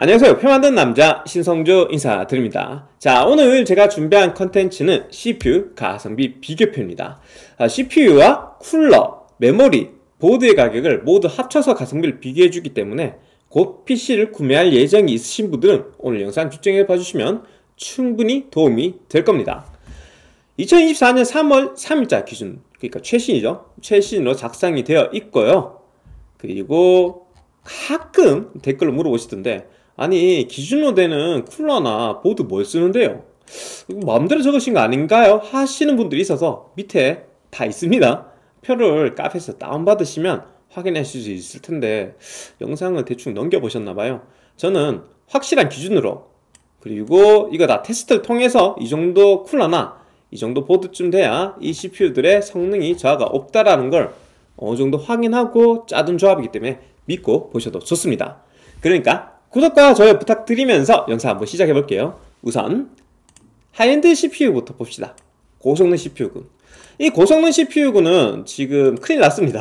안녕하세요. 표 만든 남자 신성조 인사드립니다. 자, 오늘 제가 준비한 컨텐츠는 CPU 가성비 비교표입니다. 아, CPU와 쿨러, 메모리, 보드의 가격을 모두 합쳐서 가성비를 비교해주기 때문에 곧 PC를 구매할 예정이 있으신 분들은 오늘 영상 추정해 봐주시면 충분히 도움이 될 겁니다. 2024년 3월 3일자 기준, 그러니까 최신이죠. 최신으로 작성이 되어 있고요. 그리고 가끔 댓글로 물어보시던데 아니 기준로 되는 쿨러나 보드 뭘 쓰는데요? 마음대로 적으신 거 아닌가요? 하시는 분들이 있어서 밑에 다 있습니다 표를 카페에서 다운받으시면 확인하실 수 있을 텐데 영상을 대충 넘겨보셨나봐요 저는 확실한 기준으로 그리고 이거 다 테스트를 통해서 이 정도 쿨러나 이 정도 보드쯤 돼야 이 CPU들의 성능이 저하가 없다라는 걸 어느 정도 확인하고 짜둔 조합이기 때문에 믿고 보셔도 좋습니다 그러니까 구독과 좋아요 부탁드리면서 영상 한번 시작해볼게요. 우선 하이엔드 CPU부터 봅시다. 고성능 CPU군. 이 고성능 CPU군은 지금 큰일 났습니다.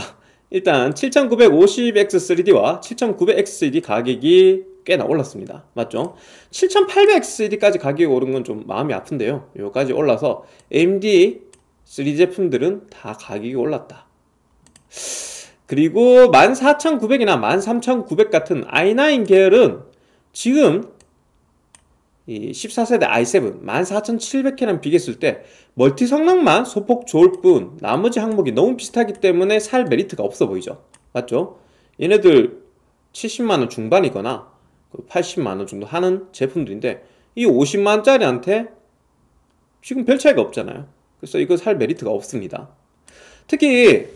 일단 7950X3D와 7900X3D 가격이 꽤나 올랐습니다. 맞죠? 7800X3D까지 가격이 오른 건 좀 마음이 아픈데요. 여기까지 올라서 AMD 3D 제품들은 다 가격이 올랐다. 그리고 14,900이나 13,900 같은 i9 계열은 지금 이 14세대 i7 14,700K랑 비교했을 때 멀티 성능만 소폭 좋을 뿐 나머지 항목이 너무 비슷하기 때문에 살 메리트가 없어 보이죠 맞죠? 얘네들 70만원 중반이거나 80만원 그 정도 하는 제품들인데 이 50만원짜리한테 지금 별 차이가 없잖아요 그래서 이거 살 메리트가 없습니다 특히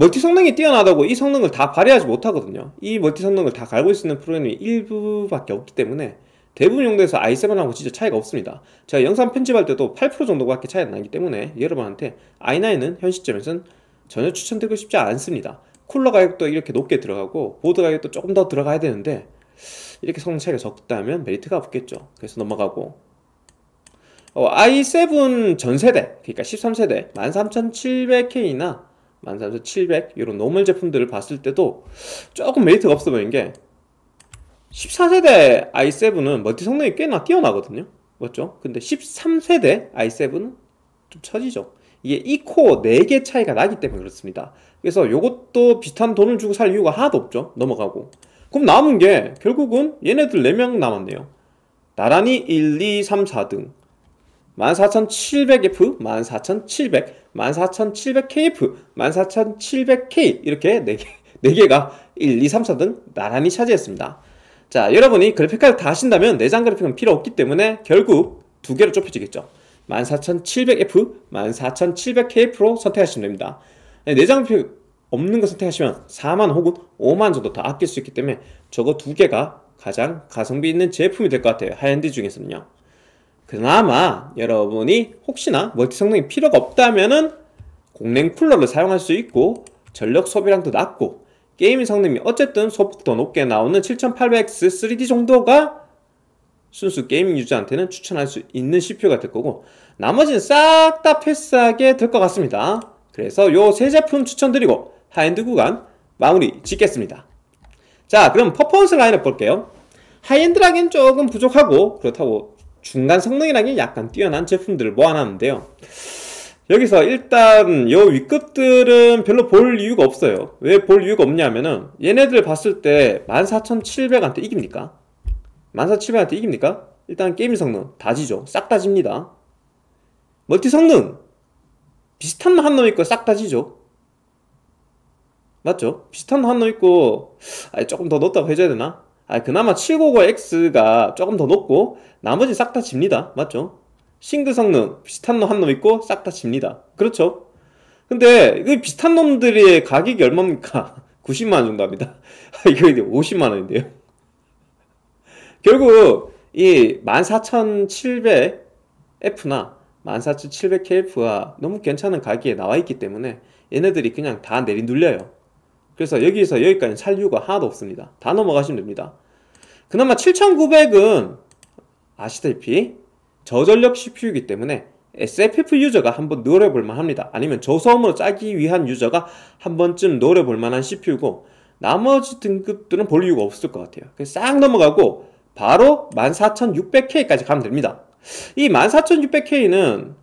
멀티 성능이 뛰어나다고 이 성능을 다 발휘하지 못하거든요 이 멀티 성능을 다 갈고 있는 프로그램이 일부밖에 없기 때문에 대부분 용도에서 i7하고 진짜 차이가 없습니다 제가 영상 편집할 때도 8% 정도밖에 차이가 나기 때문에 여러분한테 i9은 현 시점에서는 전혀 추천드리고 싶지 않습니다 쿨러 가격도 이렇게 높게 들어가고 보드 가격도 조금 더 들어가야 되는데 이렇게 성능 차이가 적다면 메리트가 없겠죠 그래서 넘어가고 어, i7 전세대 그러니까 13세대 13700K나 13,700 이런 노멀 제품들을 봤을 때도 조금 메리트가 없어 보이는 게 14세대 i7은 멀티 성능이 꽤나 뛰어나거든요 맞죠? 근데 13세대 i7은 좀 처지죠 이게 2코어 4개 차이가 나기 때문에 그렇습니다 그래서 이것도 비슷한 돈을 주고 살 이유가 하나도 없죠 넘어가고 그럼 남은 게 결국은 얘네들 4명 남았네요 나란히 1, 2, 3, 4등 14700F, 14700, 14700KF, 14700K 이렇게 4개, 4개가 1, 2, 3, 4등 나란히 차지했습니다. 자, 여러분이 그래픽 카드 다 하신다면 내장 그래픽은 필요 없기 때문에 결국 두 개로 좁혀지겠죠. 14700F, 14700KF로 선택하시면 됩니다. 네, 내장 그래픽 없는 거 선택하시면 4만 혹은 5만 정도 더 아낄 수 있기 때문에 저거 두 개가 가장 가성비 있는 제품이 될 것 같아요. 하이엔드 중에서는요. 그나마 여러분이 혹시나 멀티 성능이 필요가 없다면은 공랭 쿨러를 사용할 수 있고 전력 소비량도 낮고 게임 성능이 어쨌든 소폭도 높게 나오는 7800X 3D 정도가 순수 게이밍 유저한테는 추천할 수 있는 CPU가 될 거고 나머지는 싹 다 패스하게 될 것 같습니다 그래서 요 세 제품 추천드리고 하이엔드 구간 마무리 짓겠습니다 자 그럼 퍼포먼스 라인업 볼게요 하이엔드라긴 조금 부족하고 그렇다고 중간 성능이라기 약간 뛰어난 제품들을 모아놨는데요. 여기서 일단 요위급들은 별로 볼 이유가 없어요. 왜 볼 이유가 없냐면은 얘네들 봤을 때 14,700한테 이깁니까? 14,700한테 이깁니까? 일단 게임 성능 다 지죠. 싹다 집니다. 멀티 성능 비슷한 한놈 있고 싹다 지죠. 맞죠? 비슷한 한놈 있고 아니, 조금 더 넣었다고 해줘야 되나? 아, 그나마 799X가 조금 더 높고 나머지 싹다 집니다. 맞죠? 싱글 성능 비슷한 놈 한 놈 있고 싹 다 집니다. 그렇죠? 근데 이 비슷한 놈들의 가격이 얼마입니까? 90만원 정도 합니다. 이거 이제 50만원인데요. 결국 이 14700F나 14700KF가 너무 괜찮은 가격에 나와 있기 때문에 얘네들이 그냥 다 내리 눌려요. 그래서 여기서 여기까지 살 이유가 하나도 없습니다. 다 넘어가시면 됩니다. 그나마 7900은 아시다시피 저전력 CPU이기 때문에 SFF 유저가 한 번 노려볼만 합니다. 아니면 저소음으로 짜기 위한 유저가 한 번쯤 노려볼만한 CPU고 나머지 등급들은 볼 이유가 없을 것 같아요. 싹 넘어가고 바로 14600K까지 가면 됩니다. 이 14600K는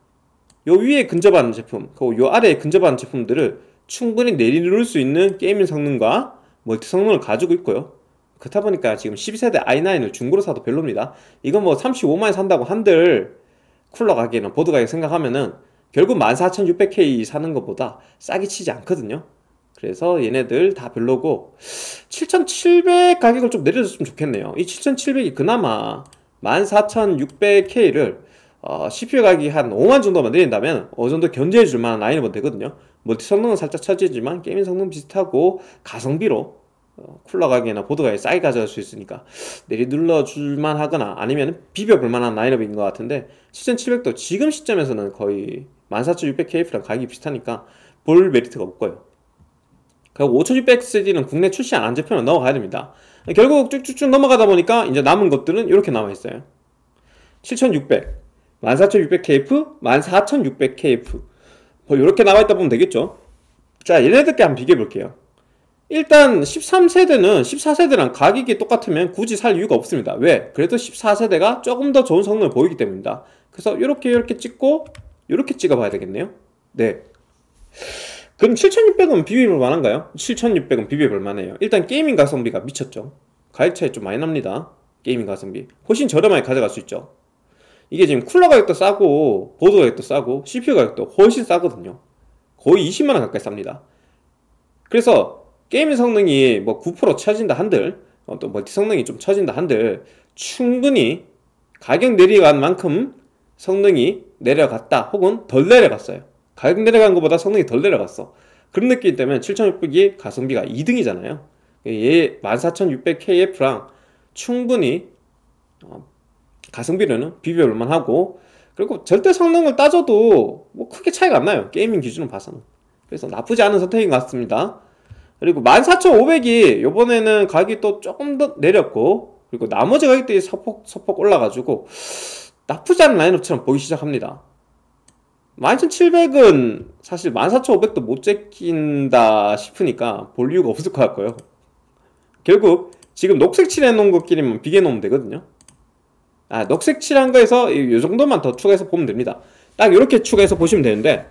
요 위에 근접하는 제품, 그리고 요 아래에 근접하는 제품들을 충분히 내리누를 수 있는 게이밍 성능과 멀티 성능을 가지고 있고요. 그렇다 보니까 지금 12세대 i9을 중고로 사도 별로입니다. 이건 뭐 35만에 산다고 한들 쿨러 가격이나 보드 가격 생각하면은 결국 14,600K 사는 것보다 싸게 치지 않거든요. 그래서 얘네들 다 별로고 7,700 가격을 좀 내려줬으면 좋겠네요. 이 7,700이 그나마 14,600K를 어, CPU 가격이 한 5만 정도만 내린다면 어느 정도 견제해줄 만한 라인업은 되거든요. 멀티 성능은 살짝 차지지만 게임 성능 비슷하고 가성비로 어, 쿨러 가격이나 보드 가격이 싸게 가져갈 수 있으니까 내리 눌러줄만 하거나 아니면 비벼볼 만한 라인업인 것 같은데 7700도 지금 시점에서는 거의 14600KF랑 가격이 비슷하니까 볼 메리트가 없고요 그리고 5600CD는 국내 출시 안한 제품으로 넘어가야 됩니다 결국 쭉쭉쭉 넘어가다 보니까 이제 남은 것들은 이렇게 남아있어요 7600, 14600KF, 14600KF 뭐 이렇게 나와있다 보면 되겠죠 자 얘네들께 한번 비교해볼게요 일단 13세대는 14세대랑 가격이 똑같으면 굳이 살 이유가 없습니다 왜? 그래도 14세대가 조금 더 좋은 성능을 보이기 때문입니다 그래서 이렇게 이렇게 찍고 이렇게 찍어봐야 되겠네요 네 그럼 7 6 0 0은 비벼볼 만한가요? 7 6 0 0은 비벼볼 만해요 일단 게이밍 가성비가 미쳤죠 가격 차이 좀 많이 납니다 게이밍 가성비 훨씬 저렴하게 가져갈 수 있죠 이게 지금 쿨러 가격도 싸고 보드 가격도 싸고 CPU 가격도 훨씬 싸거든요 거의 20만원 가까이 쌉니다 그래서 게임 성능이 뭐9% 처진다 한들 어, 또 멀티 성능이 좀 처진다 한들 충분히 가격 내려간 만큼 성능이 내려갔다 혹은 덜 내려갔어요 가격 내려간 것보다 성능이 덜 내려갔어 그런 느낌 이 때문에 7600이 가성비가 2등이잖아요 얘 예, 14600KF랑 충분히 어, 가성비로는 비벼볼만 하고 그리고 절대 성능을 따져도 뭐 크게 차이가 안 나요 게이밍 기준으로 봐서는 그래서 나쁘지 않은 선택인 것 같습니다 그리고 14,500이 요번에는 가격이 또 조금 더 내렸고 그리고 나머지 가격들이 서폭 서폭 올라가지고 나쁘지 않은 라인업처럼 보이기 시작합니다 11,700은 사실 14,500도 못 제낀다 싶으니까 볼 이유가 없을 것 같고요 결국 지금 녹색 칠해놓은 것끼리만 비교해놓으면 되거든요 아, 녹색 칠한 거에서 이 정도만 더 추가해서 보면 됩니다. 딱 이렇게 추가해서 보시면 되는데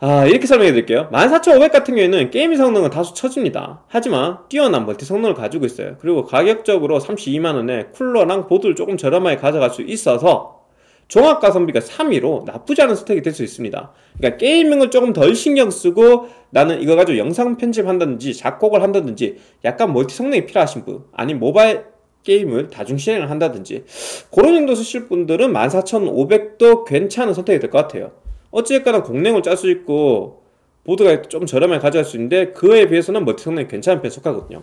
아, 이렇게 설명해 드릴게요. 14500 같은 경우에는 게임 성능은 다소 처집니다. 하지만 뛰어난 멀티 성능을 가지고 있어요. 그리고 가격적으로 32만원에 쿨러랑 보드를 조금 저렴하게 가져갈 수 있어서 종합가성비가 3위로 나쁘지 않은 스택이 될 수 있습니다. 그러니까 게이밍을 조금 덜 신경 쓰고 나는 이거 가지고 영상 편집한다든지 작곡을 한다든지 약간 멀티 성능이 필요하신 분아니 모바일 게임을 다중 실행을 한다든지 그런 용도 쓰실 분들은 14,500도 괜찮은 선택이 될 것 같아요 어찌됐거나 공랭을 짤 수 있고 보드가 좀 저렴하게 가져갈 수 있는데 그에 비해서는 멀티 성능이 괜찮은 편에 속하거든요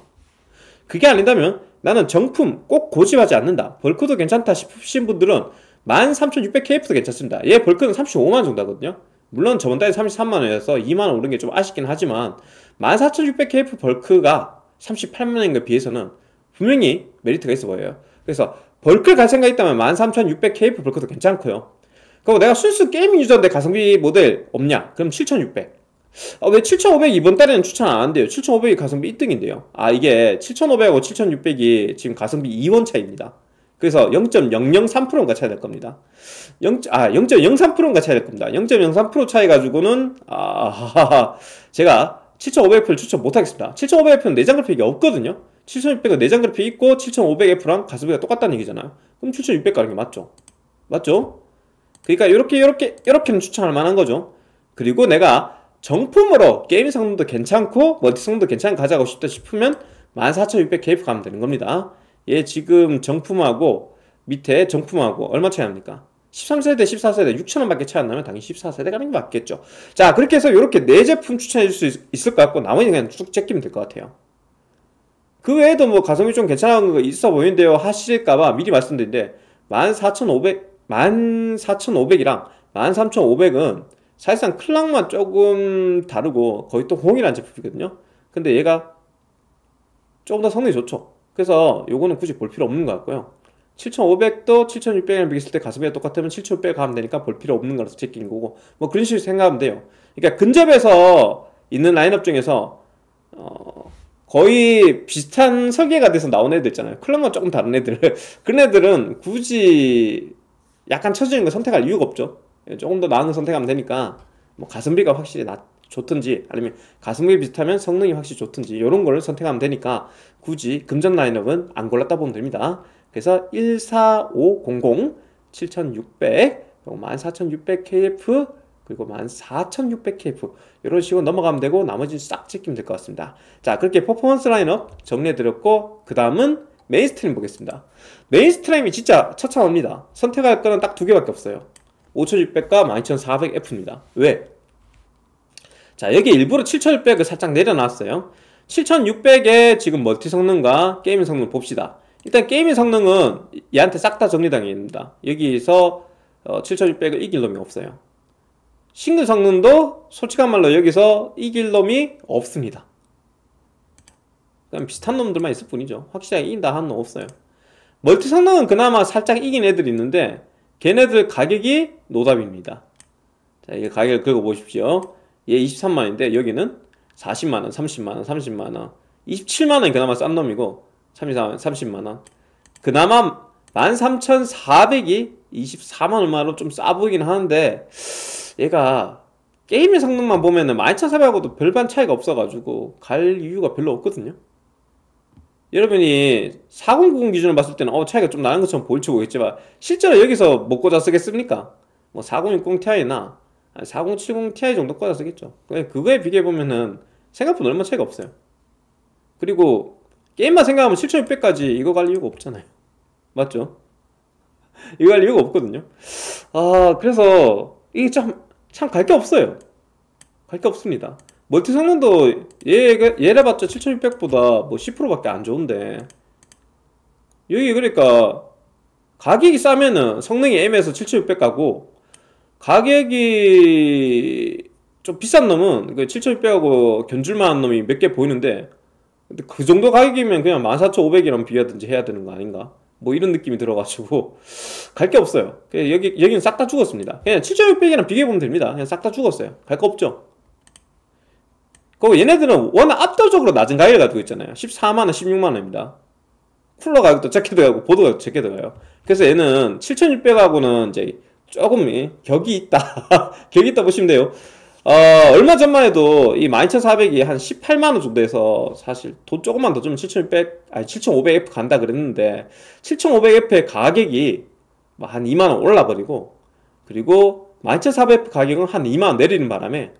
그게 아니다면 나는 정품 꼭 고집하지 않는다 벌크도 괜찮다 싶으신 분들은 13,600KF도 괜찮습니다 얘 벌크는 35만원 정도 하거든요 물론 저번 달에 33만원이어서 2만원 오른 게 좀 아쉽긴 하지만 14,600KF 벌크가 38만원인 것에 비해서는 분명히 메리트가 있어 보여요. 그래서 벌크를갈 생각 있다면 13,600KF 벌크도 괜찮고요. 그리고 내가 순수 게임 유저인데 가성비 모델 없냐? 그럼 7,600. 아, 왜7,500 이번 달에는 추천 안 한대요. 7,500이 가성비 1등인데요. 아, 이게 7,500하고 7,600이 지금 가성비 2원 차입니다. 그래서 0.003%인가 차이 될 겁니다. 0, 아, 0.03%인가 차이 될 겁니다. 0.03% 차이 가지고는, 아, 하하하. 제가 7,500표를 추천 못 하겠습니다. 7,500표는 내장 그래픽이 없거든요. 7600은 내장 그래픽 있고 7500F랑 가스비가 똑같다는 얘기잖아요 그럼 7600 가는 게 맞죠 맞죠? 그러니까 이렇게 이렇게 이렇게는 추천할 만한 거죠 그리고 내가 정품으로 게임 성능도 괜찮고 멀티 성능도 괜찮은 가져가고 싶다 싶으면 14600KF 가면 되는 겁니다 얘 지금 정품하고 밑에 정품하고 얼마 차이 납니까? 13세대, 14세대 6천원 밖에 차이 안 나면 당연히 14세대 가는 게 맞겠죠 자 그렇게 해서 이렇게 네 제품 추천해 줄 수 있을 것 같고 나머지는 그냥 쭉 제끼면 될 것 같아요 그 외에도 뭐 가성비 좀 괜찮은 거 있어 보이는데요 하실까봐 미리 말씀드린데 14,500 14,500이랑 13,500은 사실상 클락만 조금 다르고 거의 또 홍이라는 제품이거든요 근데 얘가 조금 더 성능이 좋죠 그래서 요거는 굳이 볼 필요 없는 것 같고요 7500도 7600이랑 비교했을 때 가성비가 똑같으면 7600 가면 되니까 볼 필요 없는 거라서 제끼는 거고 뭐 그런 식으로 생각하면 돼요 그러니까 근접에서 있는 라인업 중에서 어, 거의 비슷한 설계가 돼서 나온 애들 있잖아요. 클럽만 조금 다른 애들. 그런 애들은 굳이 약간 처지는 걸 선택할 이유가 없죠. 예, 조금 더 나은 걸 선택하면 되니까 뭐 가성비가 확실히 낫, 좋든지 아니면 가성비 비슷하면 성능이 확실히 좋든지 이런 걸 선택하면 되니까 굳이 금전 라인업은 안 골랐다 보면 됩니다. 그래서 14500, 7600, 14600KF 그리고 14,600KF 이런 식으로 넘어가면 되고 나머지 는싹 찍히면 될 것 같습니다 자 그렇게 퍼포먼스 라인업 정리해드렸고 그 다음은 메인스트림 보겠습니다 메인스트림이 진짜 처참합니다 선택할 거는 딱 두 개밖에 없어요 5600과 12400F입니다 왜? 자 여기 일부러 7600을 살짝 내려놨어요 7600의 지금 멀티 성능과 게임 성능 봅시다 일단 게임의 성능은 얘한테 싹 다 정리당해 있습니다 여기서 어, 7600을 이길 놈이 없어요 싱글 성능도 솔직한 말로 여기서 이길 놈이 없습니다. 그냥 비슷한 놈들만 있을 뿐이죠. 확실하게 이긴다 하는 놈 없어요. 멀티 성능은 그나마 살짝 이긴 애들이 있는데 걔네들 가격이 노답입니다. 자, 이 가격을 긁어보십시오. 얘 23만인데 여기는 40만원, 30만원, 30만원 27만원이 그나마 싼 놈이고 34만원, 30만원 그나마 13,400이 24만 얼마로 좀 싸보이긴 하는데 얘가 게임의 성능만 보면은 12400하고도 별반 차이가 없어가지고 갈 이유가 별로 없거든요 여러분이 4090 기준으로 봤을 때는 어 차이가 좀 나는 것처럼 보일지 모르겠지만 실제로 여기서 못 뭐 꽂아 쓰겠습니까? 뭐 4060 Ti나 4070 Ti 정도 꽂아 쓰겠죠 그거에 비교해보면은 생각보다 얼마 차이가 없어요 그리고 게임만 생각하면 7600까지 이거 갈 이유가 없잖아요 맞죠? 이거 할 이유가 없거든요 아 그래서 이게 참 참갈게 없어요. 갈 게 없습니다. 멀티 성능도 얘가 얘래 봤자 7600보다 뭐 10%밖에 안 좋은데 여기 그러니까 가격이 싸면은 성능이 M에서 7600 가고 가격이 좀 비싼 놈은 그 7600하고 견줄만한 놈이 몇 개 보이는데 그 정도 가격이면 그냥 14500이랑 비교하든지 해야 되는 거 아닌가? 뭐 이런 느낌이 들어가지고 갈 게 없어요 여기, 여기는 싹 다 죽었습니다 그냥 7600이랑 비교해보면 됩니다 그냥 싹 다 죽었어요 갈 거 없죠 그리고 얘네들은 워낙 압도적으로 낮은 가격을 가지고 있잖아요 14만원 16만원입니다 쿨러 가격도 적게 들어가고 보드 가격도 작게 들어가요 그래서 얘는 7600하고는 이제 조금 격이 있다 격이 있다 보시면 돼요 어, 얼마 전만 해도 이 12,400이 한 18만원 정도에서 사실 돈 조금만 더 주면 7,600, 아니 7,500F 간다 그랬는데 7,500F의 가격이 뭐 한 2만원 올라버리고 그리고 12,400F 가격은 한 2만원 내리는 바람에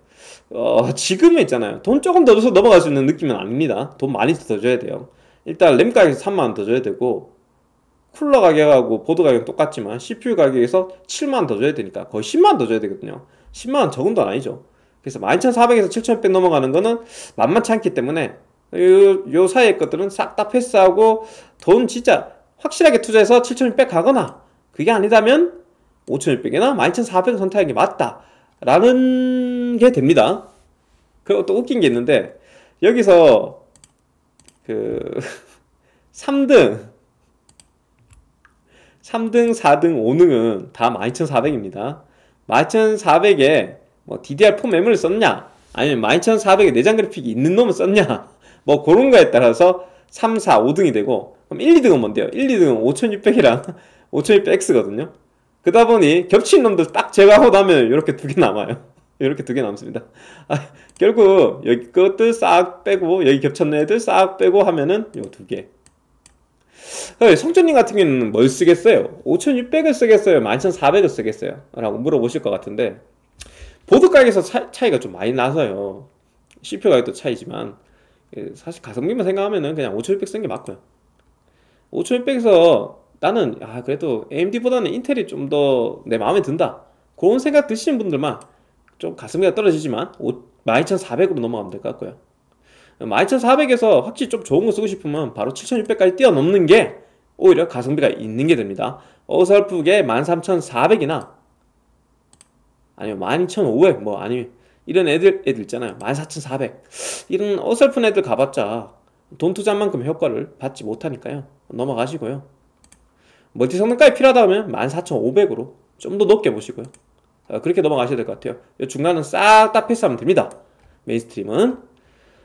어, 지금은 있잖아요. 돈 조금 더 줘서 넘어갈 수 있는 느낌은 아닙니다. 돈 많이 더 줘야 돼요. 일단 램 가격에서 3만원 더 줘야 되고 쿨러 가격하고 보드 가격 똑같지만 CPU 가격에서 7만원 더 줘야 되니까 거의 10만원 더 줘야 되거든요. 10만원 적은 돈 아니죠. 그래서 11,400에서 7,600 넘어가는 거는 만만치 않기 때문에 요, 요 사이의 것들은 싹 다 패스하고 돈 진짜 확실하게 투자해서 7,600 가거나 그게 아니다면 5,600이나 11,400 선택하는 게 맞다 라는 게 됩니다 그리고 또 웃긴 게 있는데 여기서 그 3등 3등, 4등, 5등은 다 12,400입니다 12,400에 뭐 DDR4 메모리 썼냐? 아니면 1 2 4 0 0에 내장 그래픽이 있는 놈을 썼냐? 뭐 그런 거에 따라서 3, 4, 5등이 되고 그럼 1, 2등은 뭔데요? 1, 2등은 5600이랑 5600X거든요. 그다 보니 겹친 놈들 딱 제거하고 나면 이렇게 두 개 남아요. 이렇게 두 개 남습니다. 아, 결국 여기 것들 싹 빼고 여기 겹쳤는 애들 싹 빼고 하면은 요 두 개. 어, 성준님 같은 경우는 뭘 쓰겠어요? 5600을 쓰겠어요? 11400을 쓰겠어요? 라고 물어보실 것 같은데 보드 가격에서 차, 이가좀 많이 나서요. CPU 가격도 차이지만 그 사실 가성비만 생각하면은 그냥 5600 쓰는 게 맞고요. 5600에서 나는 아 그래도 AMD보다는 인텔이 좀 더 내 마음에 든다. 그런 생각 드시는 분들만 좀 가성비가 떨어지지만 12400으로 넘어가면 될 것 같고요. 12400에서 확실히 좀 좋은 거 쓰고 싶으면 바로 7600까지 뛰어넘는 게 오히려 가성비가 있는 게 됩니다. 어설프게 13400이나 아니면 12,500, 뭐, 아니면, 이런 애들, 애들 있잖아요. 14,400. 이런 어설픈 애들 가봤자 돈 투자한 만큼 효과를 받지 못하니까요. 넘어가시고요. 멀티 성능까지 필요하다면 14,500으로 좀 더 높게 보시고요. 어, 그렇게 넘어가셔야 될 것 같아요. 중간은 싹 다 패스하면 됩니다. 메인스트림은.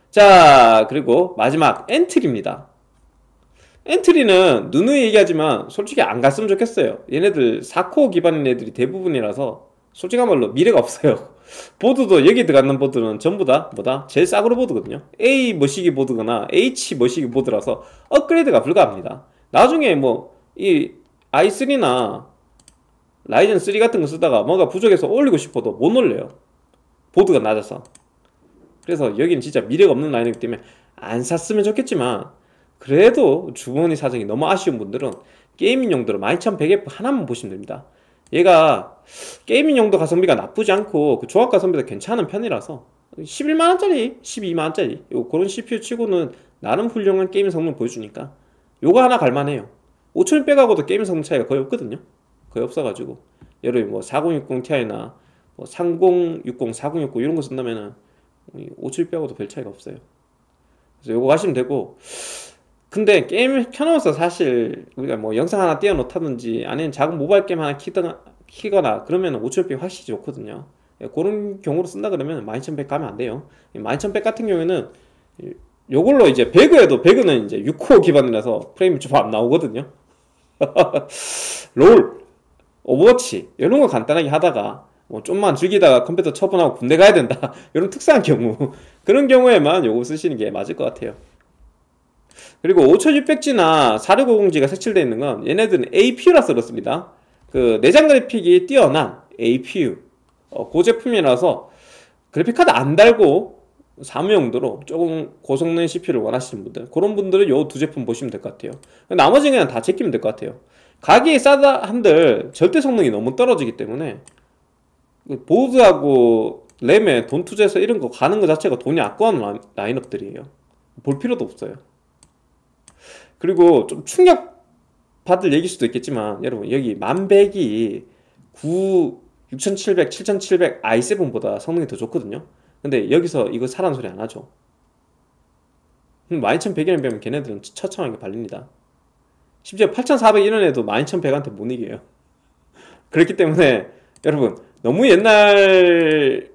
자, 그리고 마지막 엔트리입니다. 엔트리는 누누이 얘기하지만 솔직히 안 갔으면 좋겠어요. 얘네들 4코어 기반인 애들이 대부분이라서 솔직한 말로 미래가 없어요. 보드도 여기 들어가는 보드는 전부 다 뭐다? 제일 싸구려 보드거든요. A 머시기 보드거나 H 머시기 보드라서 업그레이드가 불가합니다. 나중에 뭐 이 i3나 라이젠 3 같은 거 쓰다가 뭔가 부족해서 올리고 싶어도 못 올려요. 보드가 낮아서. 그래서 여기는 진짜 미래가 없는 라인이기 때문에 안 샀으면 좋겠지만 그래도 주머니 사정이 너무 아쉬운 분들은 게이밍 용도로 12100F 하나만 보시면 됩니다. 얘가 게이밍용도 가성비가 나쁘지 않고 그 조합 가성비도 괜찮은 편이라서 11만원짜리 12만원짜리 요 그런 CPU 치고는 나름 훌륭한 게임 성능 보여주니까 요거 하나 갈만해요 5000빼고도 게임 성능 차이가 거의 없거든요 거의 없어가지고 예를 들면 뭐4060 Ti나 뭐3060 4060 이런 거 쓴다면은 5000 빼고도 별 차이가 없어요 그래서 요거 가시면 되고 근데 게임 을 켜놓아서 사실 우리가 뭐 영상 하나 띄워놓다든지 아니면 작은 모바일 게임 하나 키거나, 키거나 그러면 5000pi 확실히 좋거든요 그런 경우로 쓴다 그러면 12100 가면 안 돼요 12100 같은 경우에는 요걸로 이제 배그에도 배그는 이제 6코어 기반이라서 프레임이 좀 안 나오거든요 롤 오버워치 이런 거 간단하게 하다가 뭐 좀만 즐기다가 컴퓨터 처분하고 군대 가야 된다 이런 특수한 경우 그런 경우에만 요거 쓰시는 게 맞을 것 같아요 그리고 5600G나 4650G가 색칠되어 있는 건 얘네들은 APU라서 그렇습니다. 그 내장 그래픽이 뛰어난 APU 어, 그 제품이라서 그래픽카드 안 달고 사무용도로 조금 고성능 CPU를 원하시는 분들 그런 분들은 요 두 제품 보시면 될 것 같아요 나머지는 그냥 다 제끼면 될 것 같아요 가격이 싸다 한들 절대 성능이 너무 떨어지기 때문에 보드하고 램에 돈 투자해서 이런 거 가는 것 자체가 돈이 아까운 라인업들이에요 볼 필요도 없어요 그리고 좀 충격 받을 얘기일 수도 있겠지만 여러분 여기 만백이 9 6700, 7700 i7보다 성능이 더 좋거든요 근데 여기서 이거 사라 소리 안 하죠 12100이라면 음, 배면 걔네들은 처참하게 발립니다 심지어 8400 이런 에도 12100한테 못 이겨요 그렇기 때문에 여러분 너무 옛날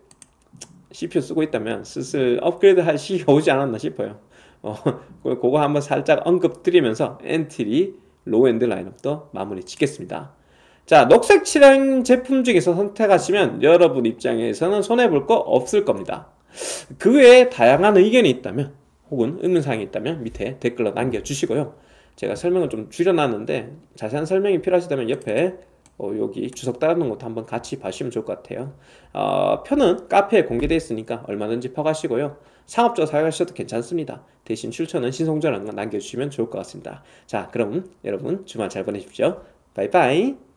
CPU 쓰고 있다면 슬슬 업그레이드 할 시기가 오지 않았나 싶어요 어, 그거 한번 살짝 언급드리면서 엔트리 로엔드 라인업도 마무리 짓겠습니다. 자, 녹색 칠한 제품 중에서 선택하시면 여러분 입장에서는 손해볼 거 없을 겁니다. 그 외에 다양한 의견이 있다면 혹은 의문사항이 있다면 밑에 댓글로 남겨주시고요. 제가 설명을 좀 줄여놨는데 자세한 설명이 필요하시다면 옆에 어, 여기 주석 따는 것도 한번 같이 봐시면 좋을 것 같아요. 어, 편은 카페에 공개되어 있으니까 얼마든지 퍼가시고요. 상업자 사용하셔도 괜찮습니다. 대신 출처는 신성전 남겨주시면 좋을 것 같습니다. 자, 그럼 여러분 주말 잘 보내십시오. 바이바이.